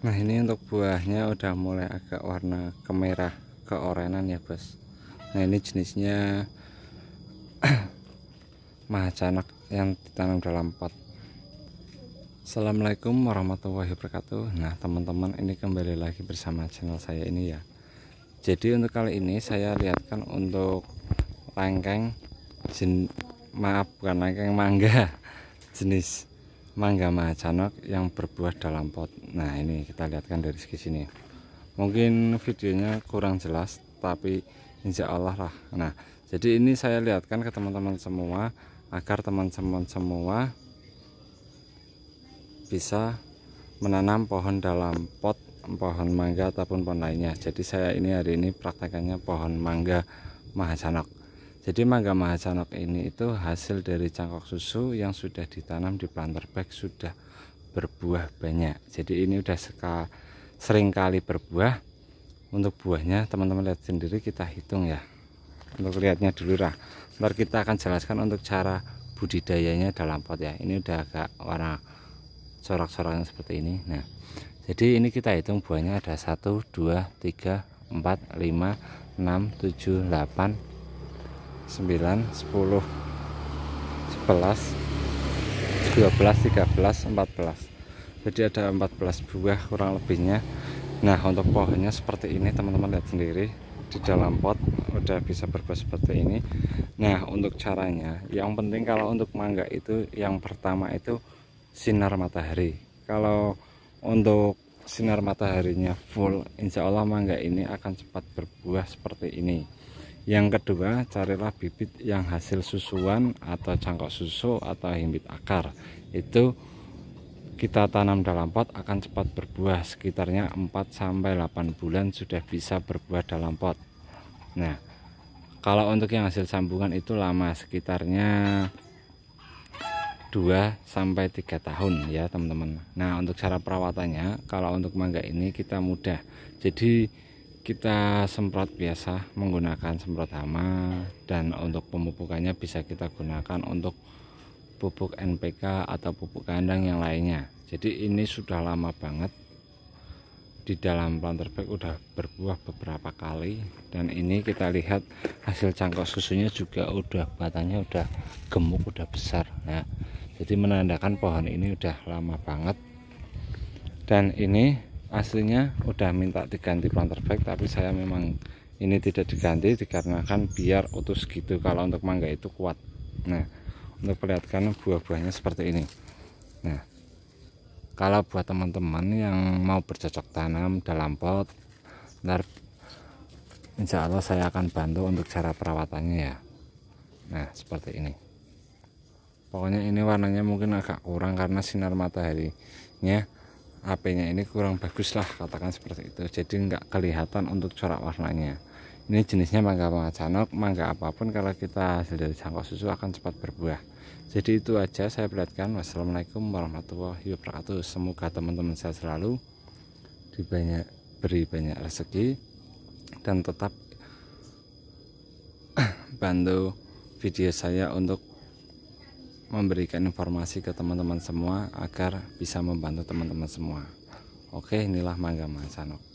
Nah ini untuk buahnya udah mulai agak warna kemerah keorenan ya bos Nah ini jenisnya mahacanak yang ditanam dalam pot Assalamualaikum warahmatullahi wabarakatuh Nah teman-teman ini kembali lagi bersama channel saya ini ya Jadi untuk kali ini saya lihatkan untuk lengkeng jen, Maaf bukan lengkeng mangga jenis mangga macanok yang berbuah dalam pot nah ini kita lihatkan dari segi sini mungkin videonya kurang jelas tapi insya Allah lah nah jadi ini saya lihatkan ke teman-teman semua agar teman-teman semua bisa menanam pohon dalam pot pohon mangga ataupun pohon lainnya jadi saya ini hari ini praktekannya pohon mangga mahasanok jadi mangga mahacanok ini itu hasil dari cangkok susu yang sudah ditanam di planter bag sudah berbuah banyak. Jadi ini udah sering kali berbuah. Untuk buahnya teman-teman lihat sendiri kita hitung ya. Untuk lihatnya dulu lah. Ntar kita akan jelaskan untuk cara budidayanya dalam pot ya. Ini udah agak warna corak-coraknya seperti ini. Nah, jadi ini kita hitung buahnya ada 1 2 3 4 5 6 7 8 9 10 11 12 13 14 jadi ada 14 buah kurang lebihnya nah untuk pohonnya seperti ini teman-teman lihat sendiri di dalam pot udah bisa berbuah seperti ini nah untuk caranya yang penting kalau untuk mangga itu yang pertama itu sinar matahari kalau untuk sinar mataharinya full insya Allah mangga ini akan cepat berbuah seperti ini yang kedua carilah bibit yang hasil susuan atau cangkok susu atau himbit akar itu kita tanam dalam pot akan cepat berbuah sekitarnya 4 sampai 8 bulan sudah bisa berbuah dalam pot. Nah, kalau untuk yang hasil sambungan itu lama sekitarnya 2 sampai 3 tahun ya, teman-teman. Nah, untuk cara perawatannya kalau untuk mangga ini kita mudah. Jadi kita semprot biasa menggunakan semprot hama dan untuk pemupukannya bisa kita gunakan untuk pupuk NPK atau pupuk kandang yang lainnya jadi ini sudah lama banget di dalam planter bag udah berbuah beberapa kali dan ini kita lihat hasil cangkok susunya juga udah batangnya udah gemuk udah besar ya jadi menandakan pohon ini udah lama banget dan ini aslinya udah minta diganti planter bag, tapi saya memang ini tidak diganti dikarenakan biar utuh gitu kalau untuk mangga itu kuat nah untuk perlihatkan buah-buahnya seperti ini nah kalau buat teman-teman yang mau bercocok tanam dalam pot ntar insya Allah saya akan bantu untuk cara perawatannya ya nah seperti ini pokoknya ini warnanya mungkin agak kurang karena sinar mataharinya HP-nya ini kurang bagus lah katakan seperti itu jadi nggak kelihatan untuk corak warnanya ini jenisnya mangga canok mangga apapun kalau kita hasil dari cangkok susu akan cepat berbuah jadi itu aja saya perhatikan wassalamualaikum warahmatullahi wabarakatuh semoga teman-teman saya selalu dibanyak beri banyak rezeki dan tetap bantu video saya untuk memberikan informasi ke teman-teman semua agar bisa membantu teman-teman semua. Oke, inilah Mangga Mansanok.